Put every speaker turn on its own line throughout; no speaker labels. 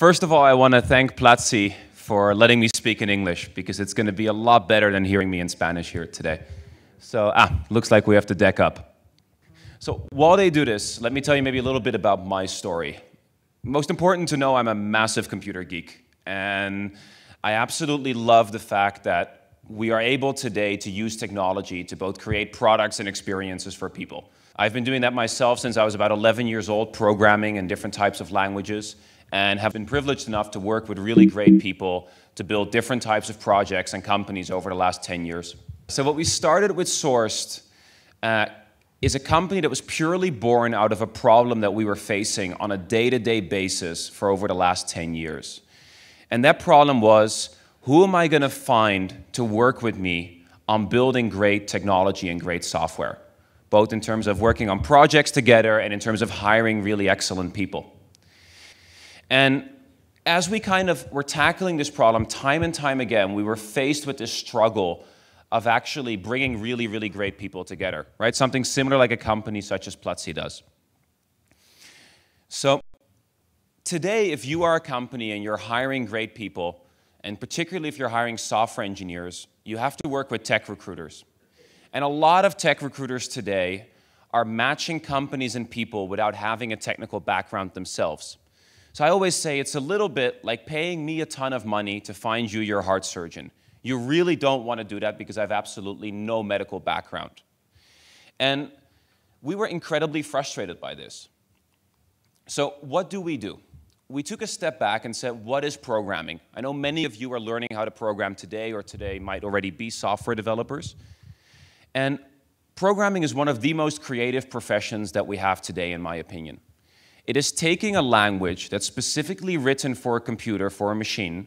First of all, I want to thank Platzi for letting me speak in English because it's going to be a lot better than hearing me in Spanish here today. So, ah, looks like we have to deck up. So, while they do this, let me tell you maybe a little bit about my story. Most important to know, I'm a massive computer geek. And I absolutely love the fact that we are able today to use technology to both create products and experiences for people. I've been doing that myself since I was about 11 years old, programming in different types of languages and have been privileged enough to work with really great people to build different types of projects and companies over the last 10 years. So what we started with Sourced uh, is a company that was purely born out of a problem that we were facing on a day-to-day -day basis for over the last 10 years. And that problem was, who am I going to find to work with me on building great technology and great software, both in terms of working on projects together and in terms of hiring really excellent people. And as we kind of were tackling this problem time and time again, we were faced with this struggle of actually bringing really, really great people together, right? Something similar like a company such as Plutzy does. So today, if you are a company and you're hiring great people, and particularly if you're hiring software engineers, you have to work with tech recruiters. And a lot of tech recruiters today are matching companies and people without having a technical background themselves. So I always say it's a little bit like paying me a ton of money to find you your heart surgeon. You really don't want to do that because I have absolutely no medical background. And we were incredibly frustrated by this. So, what do we do? We took a step back and said, What is programming? I know many of you are learning how to program today, or today might already be software developers. And programming is one of the most creative professions that we have today, in my opinion. It is taking a language that's specifically written for a computer, for a machine,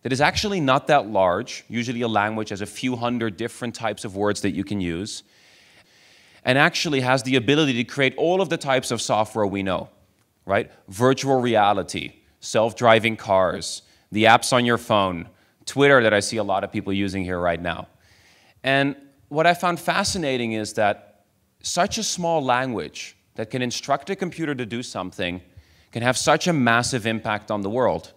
that is actually not that large. Usually, a language has a few hundred different types of words that you can use, and actually has the ability to create all of the types of software we know, right? Virtual reality, self driving cars, the apps on your phone, Twitter that I see a lot of people using here right now. And what I found fascinating is that such a small language that can instruct a computer to do something can have such a massive impact on the world.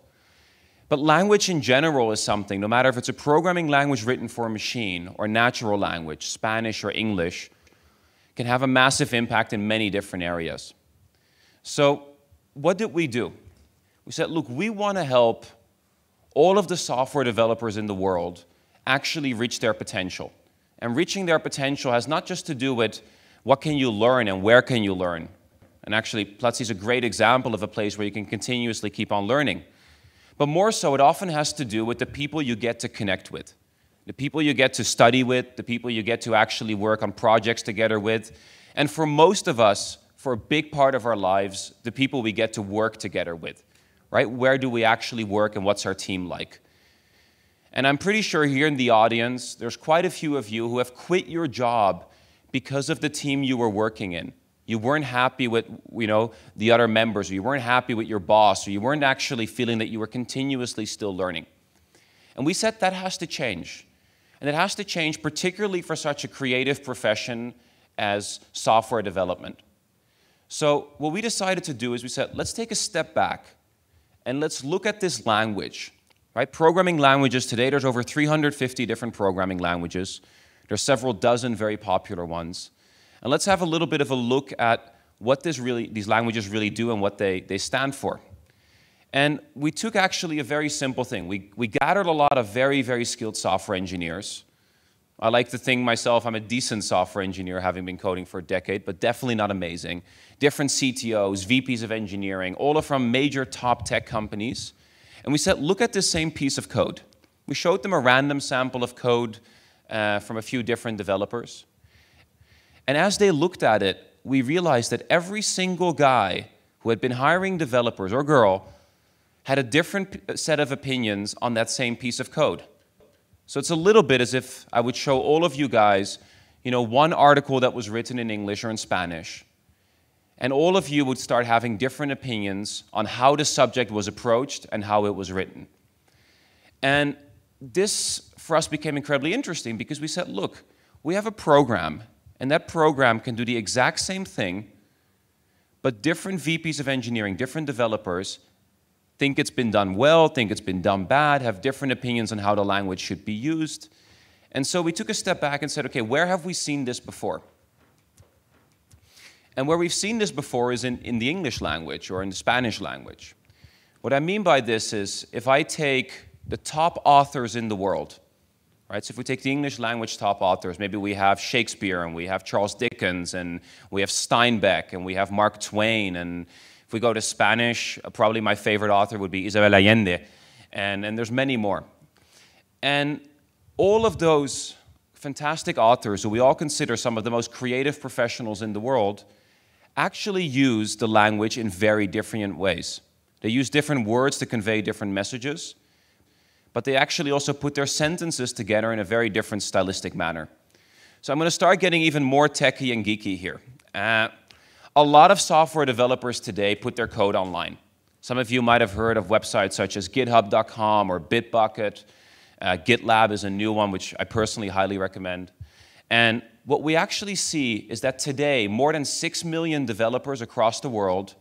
But language in general is something, no matter if it's a programming language written for a machine or natural language, Spanish or English, can have a massive impact in many different areas. So, what did we do? We said, look, we want to help all of the software developers in the world actually reach their potential. And reaching their potential has not just to do with what can you learn and where can you learn? And actually, Platzi is a great example of a place where you can continuously keep on learning. But more so, it often has to do with the people you get to connect with, the people you get to study with, the people you get to actually work on projects together with. And for most of us, for a big part of our lives, the people we get to work together with, right? Where do we actually work and what's our team like? And I'm pretty sure here in the audience, there's quite a few of you who have quit your job because of the team you were working in. You weren't happy with you know, the other members, or you weren't happy with your boss, or you weren't actually feeling that you were continuously still learning. And we said that has to change. And it has to change, particularly for such a creative profession as software development. So, what we decided to do is we said, let's take a step back and let's look at this language. Right? Programming languages today, there's over 350 different programming languages. There are several dozen very popular ones. And let's have a little bit of a look at what really, these languages really do and what they, they stand for. And we took actually a very simple thing. We, we gathered a lot of very, very skilled software engineers. I like to think myself, I'm a decent software engineer, having been coding for a decade, but definitely not amazing. Different CTOs, VPs of engineering, all are from major top tech companies. And we said, look at this same piece of code. We showed them a random sample of code uh, from a few different developers. And as they looked at it, we realized that every single guy who had been hiring developers or girl had a different uh, set of opinions on that same piece of code. So it's a little bit as if I would show all of you guys, you know, one article that was written in English or in Spanish, and all of you would start having different opinions on how the subject was approached and how it was written. And this for us became incredibly interesting because we said, look, we have a program, and that program can do the exact same thing, but different VPs of engineering, different developers, think it's been done well, think it's been done bad, have different opinions on how the language should be used. And so we took a step back and said, okay, where have we seen this before? And where we've seen this before is in, in the English language or in the Spanish language. What I mean by this is if I take the top authors in the world, Right? So if we take the English language top authors, maybe we have Shakespeare and we have Charles Dickens and we have Steinbeck and we have Mark Twain. And if we go to Spanish, uh, probably my favorite author would be Isabel Allende. And, and there's many more. And all of those fantastic authors who we all consider some of the most creative professionals in the world actually use the language in very different ways. They use different words to convey different messages but they actually also put their sentences together in a very different stylistic manner. So I'm going to start getting even more techy and geeky here. Uh, a lot of software developers today put their code online. Some of you might have heard of websites such as github.com or Bitbucket. Uh, GitLab is a new one, which I personally highly recommend. And what we actually see is that today, more than 6 million developers across the world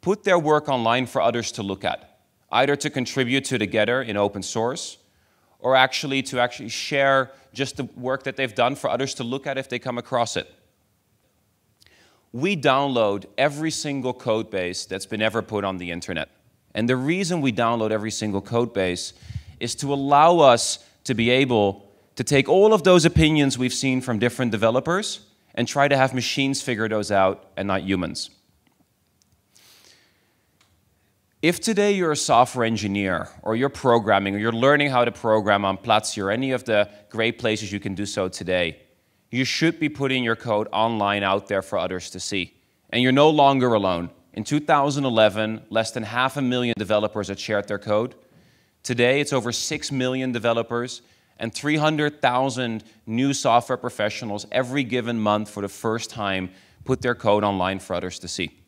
put their work online for others to look at either to contribute to Together in open source, or actually to actually share just the work that they've done for others to look at if they come across it. We download every single code base that's been ever put on the internet. And the reason we download every single code base is to allow us to be able to take all of those opinions we've seen from different developers and try to have machines figure those out and not humans. If today you're a software engineer or you're programming or you're learning how to program on Platzi or any of the great places you can do so today, you should be putting your code online out there for others to see. And you're no longer alone. In 2011, less than half a million developers had shared their code. Today, it's over 6 million developers and 300,000 new software professionals every given month for the first time put their code online for others to see.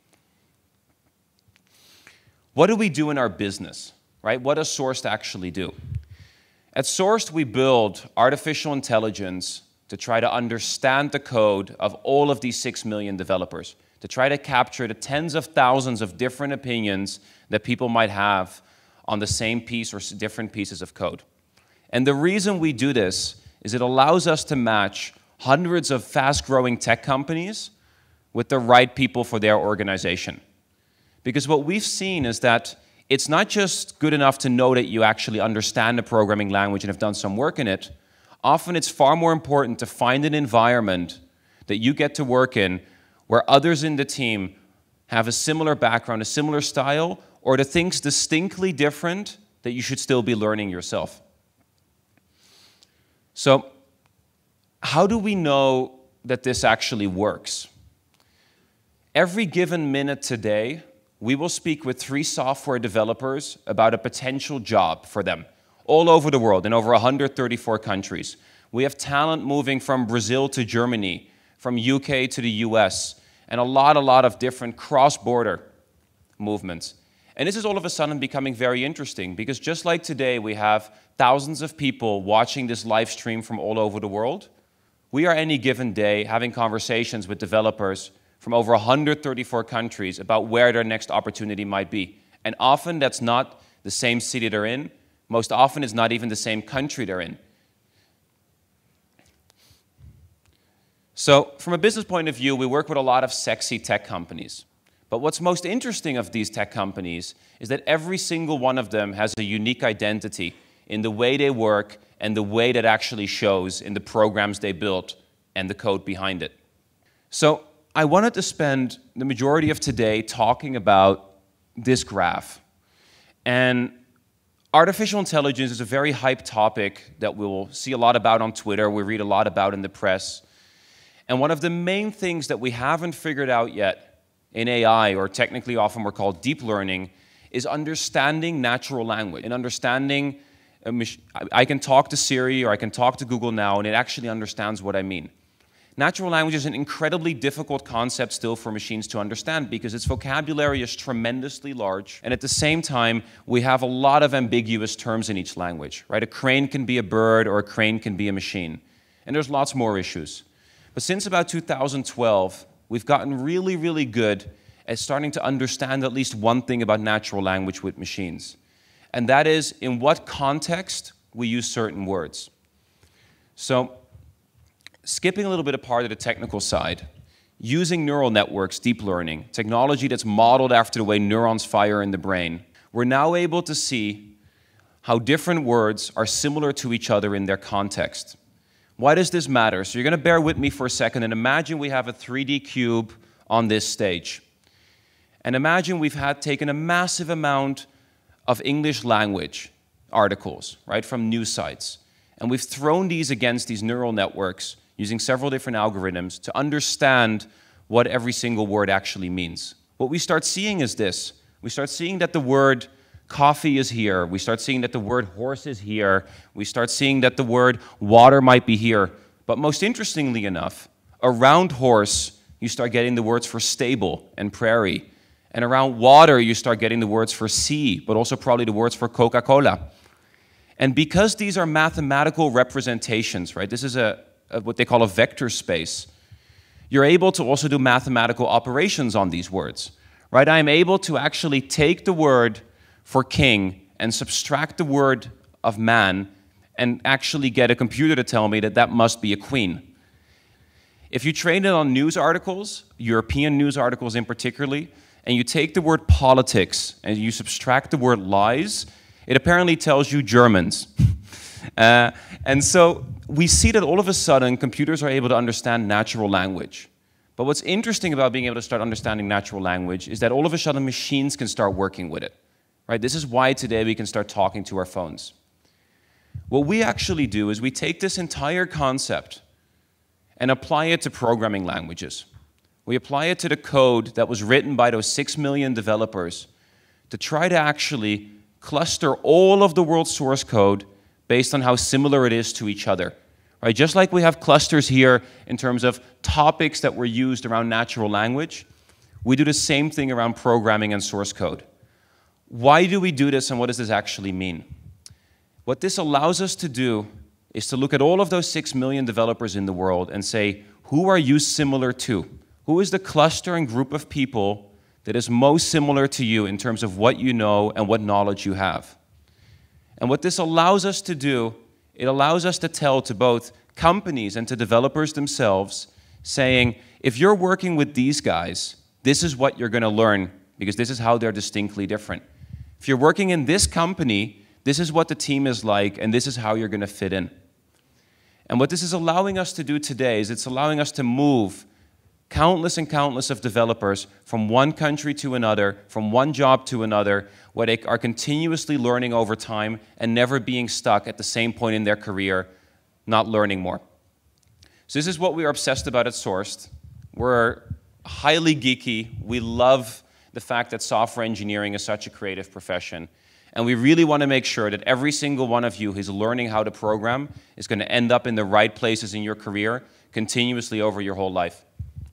What do we do in our business, right? What does Sourced actually do? At Sourced, we build artificial intelligence to try to understand the code of all of these six million developers, to try to capture the tens of thousands of different opinions that people might have on the same piece or different pieces of code. And the reason we do this is it allows us to match hundreds of fast growing tech companies with the right people for their organization. Because what we've seen is that it's not just good enough to know that you actually understand the programming language and have done some work in it. Often it's far more important to find an environment that you get to work in where others in the team have a similar background, a similar style, or the things distinctly different that you should still be learning yourself. So, how do we know that this actually works? Every given minute today, we will speak with three software developers about a potential job for them all over the world in over 134 countries. We have talent moving from Brazil to Germany, from UK to the US, and a lot, a lot of different cross border movements. And this is all of a sudden becoming very interesting because just like today, we have thousands of people watching this live stream from all over the world. We are any given day having conversations with developers from over 134 countries about where their next opportunity might be. And often that's not the same city they're in, most often it's not even the same country they're in. So, from a business point of view, we work with a lot of sexy tech companies. But what's most interesting of these tech companies is that every single one of them has a unique identity in the way they work and the way that actually shows in the programs they built and the code behind it. So, I wanted to spend the majority of today talking about this graph. And artificial intelligence is a very hype topic that we'll see a lot about on Twitter, we read a lot about in the press. And one of the main things that we haven't figured out yet in AI, or technically often we're called deep learning, is understanding natural language and understanding. Uh, I can talk to Siri or I can talk to Google now, and it actually understands what I mean. Natural language is an incredibly difficult concept still for machines to understand because its vocabulary is tremendously large. And at the same time, we have a lot of ambiguous terms in each language, right? A crane can be a bird or a crane can be a machine. And there's lots more issues. But since about 2012, we've gotten really, really good at starting to understand at least one thing about natural language with machines. And that is in what context we use certain words. So skipping a little bit apart of the technical side, using neural networks, deep learning, technology that's modeled after the way neurons fire in the brain, we're now able to see how different words are similar to each other in their context. Why does this matter? So you're going to bear with me for a second and imagine we have a 3D cube on this stage. And imagine we've had taken a massive amount of English language articles, right, from news sites. And we've thrown these against these neural networks using several different algorithms to understand what every single word actually means. What we start seeing is this. We start seeing that the word coffee is here. We start seeing that the word horse is here. We start seeing that the word water might be here. But most interestingly enough, around horse, you start getting the words for stable and prairie. And around water, you start getting the words for sea, but also probably the words for Coca Cola. And because these are mathematical representations, right, this is a, a, what they call a vector space, you're able to also do mathematical operations on these words, right? I'm able to actually take the word for king and subtract the word of man and actually get a computer to tell me that that must be a queen. If you train it on news articles, European news articles in particularly, and you take the word politics and you subtract the word lies, it apparently tells you Germans. uh, and so we see that all of a sudden computers are able to understand natural language. But what's interesting about being able to start understanding natural language is that all of a sudden machines can start working with it. Right? This is why today we can start talking to our phones. What we actually do is we take this entire concept and apply it to programming languages. We apply it to the code that was written by those six million developers to try to actually cluster all of the world's source code based on how similar it is to each other. Right? Just like we have clusters here in terms of topics that were used around natural language, we do the same thing around programming and source code. Why do we do this and what does this actually mean? What this allows us to do is to look at all of those six million developers in the world and say, who are you similar to? Who is the cluster and group of people that is most similar to you in terms of what you know and what knowledge you have. And what this allows us to do, it allows us to tell to both companies and to developers themselves, saying, if you're working with these guys, this is what you're going to learn because this is how they're distinctly different. If you're working in this company, this is what the team is like, and this is how you're going to fit in. And what this is allowing us to do today is it's allowing us to move countless and countless of developers from one country to another, from one job to another, where they are continuously learning over time and never being stuck at the same point in their career, not learning more. So, this is what we are obsessed about at Sourced. We're highly geeky. We love the fact that software engineering is such a creative profession. And we really want to make sure that every single one of you who's learning how to program is going to end up in the right places in your career continuously over your whole life.